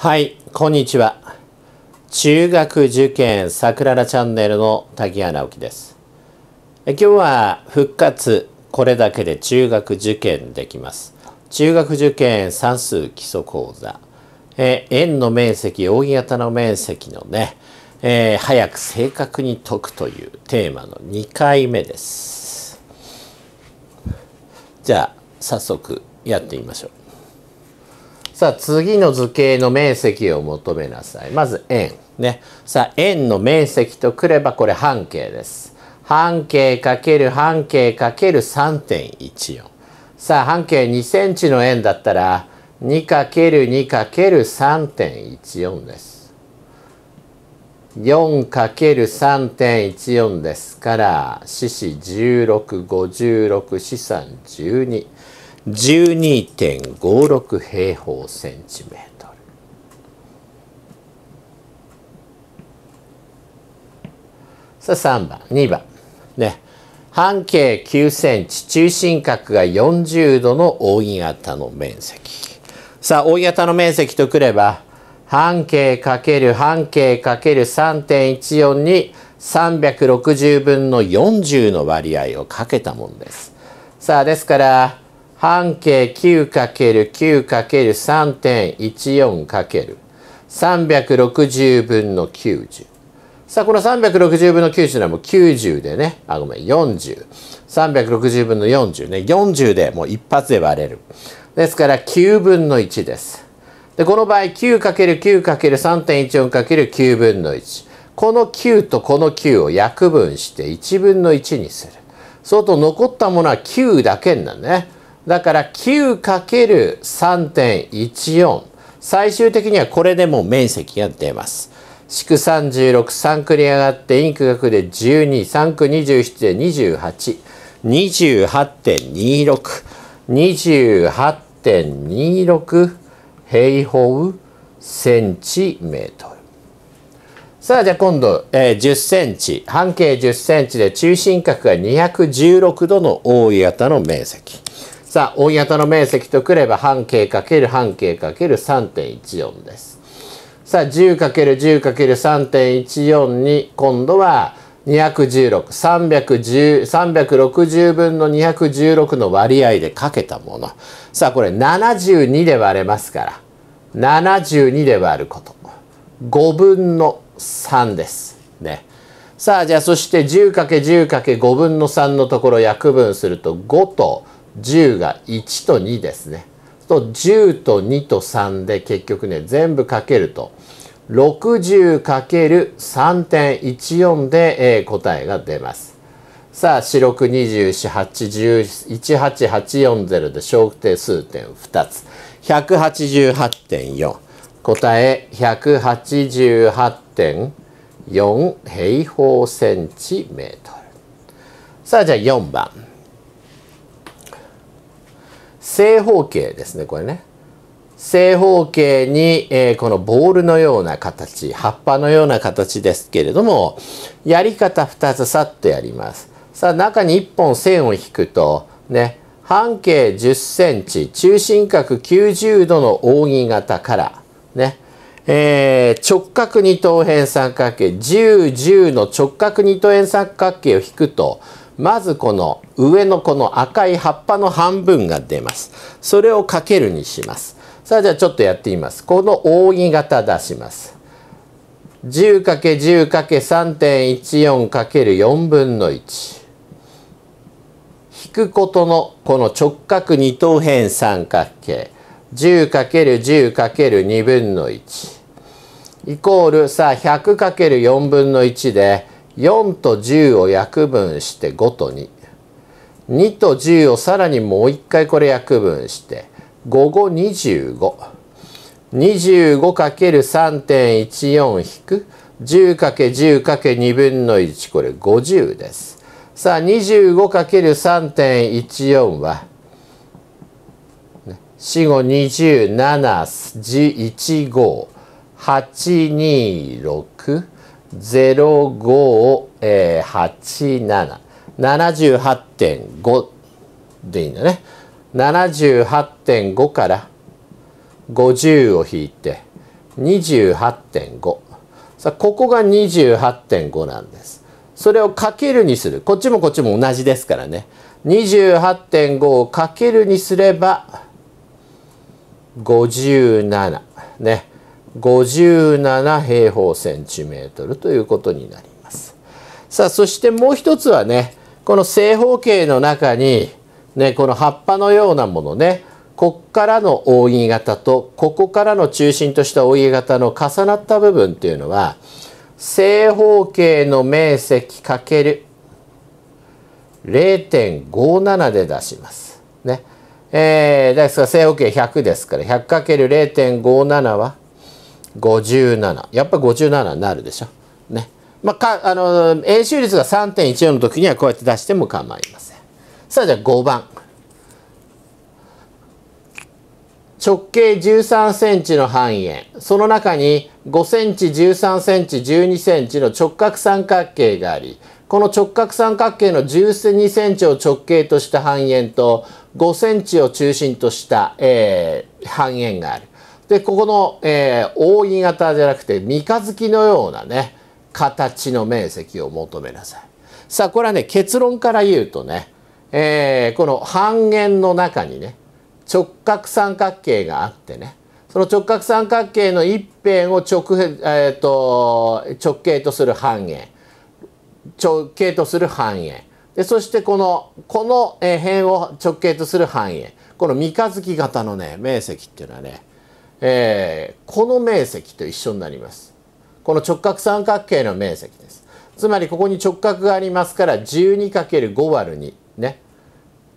はい、こんにちは。中学受験さくららチャンネルの滝原直樹です。え今日は復活、これだけで中学受験できます。中学受験算数基礎講座。え円の面積、扇形の面積のね、えー、早く正確に解くというテーマの2回目です。じゃあ、早速やってみましょう。さあ次の図形の面積を求めなさい。まず円。ね。さあ円の面積とくればこれ半径です。半径かける半径かけ ×3.14。さあ半径2センチの円だったら 2×2×3.14 です。4×3.14 ですから、四四16、56、四三12。12.56平方センチメートルさあ3番2番ね半径9センチ中心角が40度の扇形の面積さあ扇形の面積とくれば半径かける半径かけ ×3.14 に360分の40の割合をかけたものですさあですから半径 9×9×3.14×360 分の90。さあ、この360分の90のはもう90でね、あ、ごめん、40。360分の40ね、40でもう一発で割れる。ですから9分の1です。で、この場合 9×9×3.14×9 分の1。この9とこの9を約分して1分の1にする。相当残ったものは9だけになるね。だから 9×3.14 最終的にはこれでもう面積が出ます。三36、3区に上がって、インクがで12、3区27で28、28.26、28.26平方センチメートル。さあ、じゃあ今度、えー、10センチ、半径10センチで中心角が216度の大型の面積。さあ、大型の面積とくれば半径かける半径かける3 1 4です。さあ、1 0る1 0る3 1 4に、今度は216、3 360分の216の割合でかけたもの。さあ、これ72で割れますから、72で割ること。5分の3です。ね。さあ、じゃあそして 10×10×5 分の3のところ約分すると5と10が1と2ですね。と10と2と3で結局ね全部かけると 60×3.14 で、えー、答えが出ます。さあ四六2十四八十一八八四ゼロで小定数点2つ188.4答え188.4平方センチメートルさあじゃあ4番。正方形ですね、これね。正方形に、えー、このボールのような形、葉っぱのような形ですけれども、やり方2つさっとやります。さあ、中に1本線を引くと、ね、半径10センチ、中心角90度の扇形から、ね、えー、直角二等辺三角形、10、10の直角二等辺三角形を引くと、まずこの上のこの赤い葉っぱの半分が出ます。それをかけるにします。さあじゃあちょっとやってみます。この扇形出します。10×10×3.14×4 分の1。引くことのこの直角二等辺三角形。10×10×2 分の1。イコールさあ 100×4 分の1で4と10を約分して5と2。2と10をさらにもう一回これ約分して、5 5 25。25×3.14 引く 10×10×2 分の1これ50です。さあ 25×3.14 は4五2 7 1 5 8 2 6 0587。78.5でいいんだね。78.5から50を引いて28.5。さあ、ここが28.5なんです。それをかけるにする。こっちもこっちも同じですからね。28.5をかけるにすれば57。ね。57平方センチメートルということになります。さあそしてもう一つはねこの正方形の中に、ね、この葉っぱのようなものねこっからの扇形とここからの中心とした扇形の重なった部分っていうのは正方形の面積かける0.57で出します。ね。えー、ですから正方形100ですから 100×0.57 は57やっぱ57になるでしょねまあ、かあの円周率が3.14の時にはこうやって出しても構いませんさあじゃあ5番直径13センチの半円その中に5センチ13センチ12センチの直角三角形がありこの直角三角形の12センチを直径とした半円と5センチを中心とした、えー、半円があるで、ここの、えー、扇形じゃなくて、三日月のようなね、形の面積を求めなさい。さあ、これはね、結論から言うとね、えー、この半円の中にね、直角三角形があってね、その直角三角形の一辺を直,、えーと、直径とする半円直径とする半円でそしてこのこの辺を直径とする半円この三日月型のね面積っていうのはねえー、この面積と一緒になります。この直角三角形の面積です。つまりここに直角がありますから 12×5 割2ね。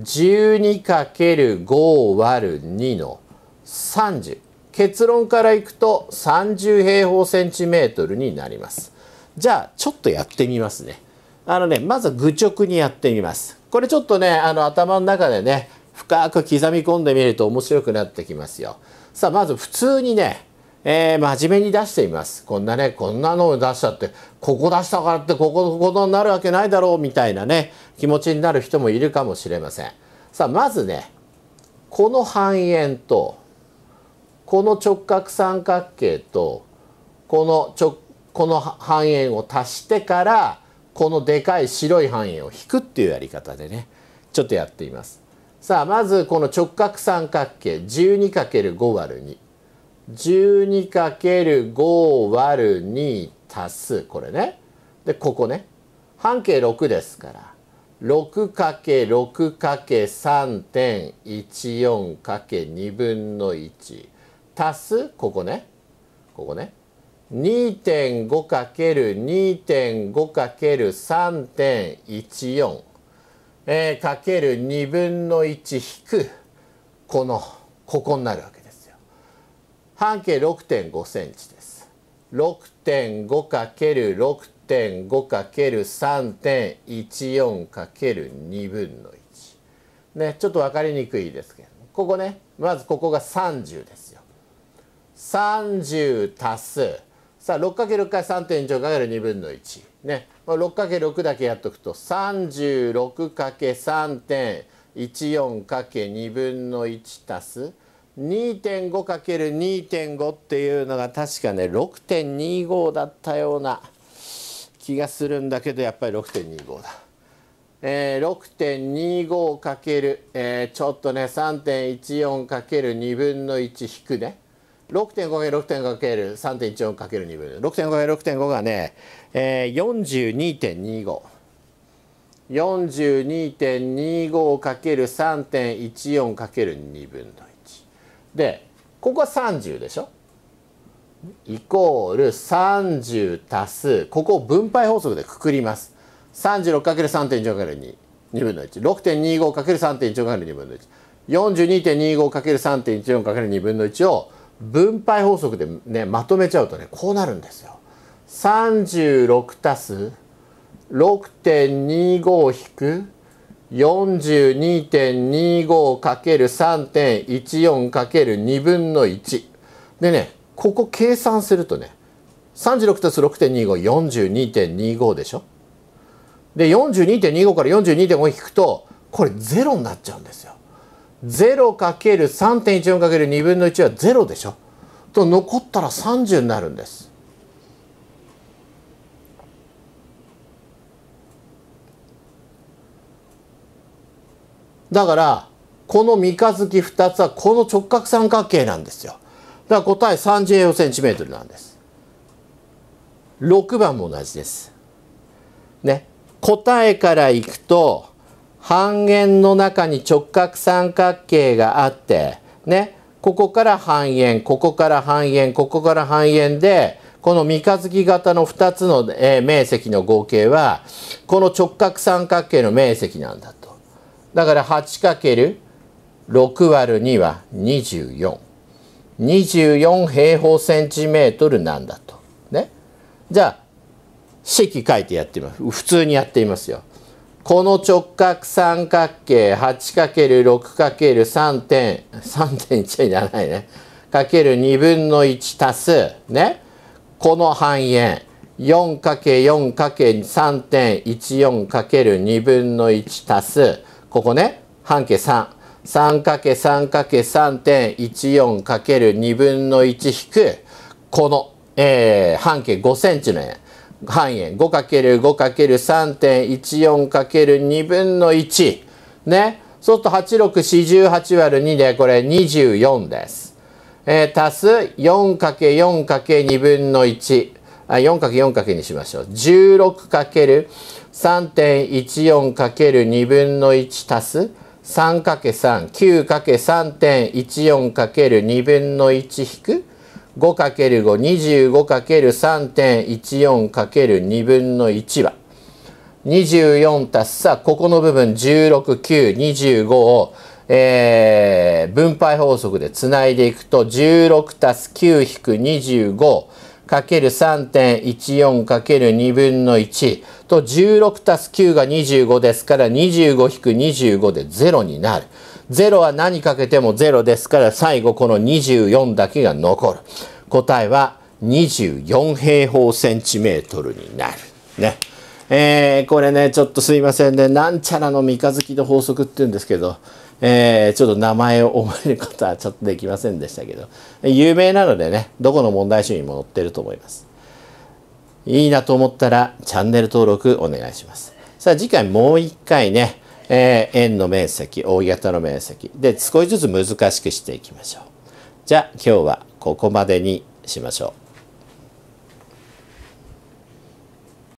12×5 割2の30。結論からいくと30平方センチメートルになります。じゃあちょっとやってみますね。あのね、まず愚直にやってみます。これちょっとね、あの頭の中でね、深く刻み込んでみると面白くなってきますよ。さあまず普通にね、えー、真面目に出してみます。こんなね、こんなのを出したって、ここ出したからってここのことになるわけないだろうみたいなね、気持ちになる人もいるかもしれません。さあまずね、この半円と、この直角三角形と、この直、この半円を足してから、このでかい白い半円を引くっていうやり方でね、ちょっとやってみます。さあまずこの直角三角形 12×5 ÷ 2 12×5 ÷ 2足すこれねでここね半径6ですから 6×6×3.14×2 分の1足すここねここね 2.5×2.5×3.14 えー、かける2分の1引くこのここになるわけですよ。半径6.5センチです。6.5かける6.5かける3.14かける2分の1。ね、ちょっとわかりにくいですけどここねまずここが30ですよ。30足すさあ 6×6 回 3.4×2 分の1ね、まあ、6×6 だけやっとくと 36×3.14×2 分の1足す 2.5×2.5 っていうのが確かね6.25だったような気がするんだけどやっぱり6.25だ。えー、6.25× えー、ちょっとね 3.14× 2分の1引くね。6.5×6.5×3.14×2 分 6.5×6.5 がね、えー、42.25。42.25×3.14×2 分の1でここは30でしょイコール30足すここを分配法則でくくります 36×3.1×22 4分の 16.25×3.1×2 4分の1 42.25×3.14×2 分の1を分配法則でねまとめちゃうとねこうなるんですよ。36たす6.25引く4 2 2 5 × 3 1 4る2分の1でねここ計算するとね36たす6.2542.25でしょで42.25から42.5引くとこれ0になっちゃうんですよ。0 × 3 1 4る2分の1は0でしょと残ったら30になるんです。だからこの三日月二つはこの直角三角形なんですよ。だから答え三十平センチメートルなんです。六番も同じです。ね。答えからいくと半円の中に直角三角形があって、ね、ここから半円、ここから半円、ここから半円で、この三日月型の2つの、面積の合計は、この直角三角形の面積なんだと。だから 8×6 割2は24。24平方センチメートルなんだと。ね。じゃあ、式書いてやってみます。普通にやってみますよ。この直角三角形 8×6×3 点、3.1じゃないね。かける2分の1足す、ね。この半円。4×4×3.14×2 分の1足す。ここね。半径3。3×3×3.14×2 分の1引く、この、えー、半径5センチの円。半円 5×5×3.14×2 分の1ねそうすると8648割2でこれ24です、えー、足す 4×4×2 分の1あ 4×4× にしましょう 16×3.14×2 分の1足す 3×3 9×3.14×2 分の1引く 5×525×3.14×2 分の1は24たすさここの部分16925を、えー、分配法則でつないでいくと16たす9引25 × 3.14 × 2分の1と16たす9が25ですから25引25で0になる。0は何かけても0ですから最後この24だけが残る。答えは24平方センチメートルになる。ね。えー、これね、ちょっとすいませんね。なんちゃらの三日月の法則って言うんですけど、えー、ちょっと名前を覚えることはちょっとできませんでしたけど、有名なのでね、どこの問題集にも載ってると思います。いいなと思ったらチャンネル登録お願いします。さあ次回もう一回ね、えー、円の面積、大型の面積。で、少しずつ難しくしていきましょう。じゃあ今日はここまでにしましょう。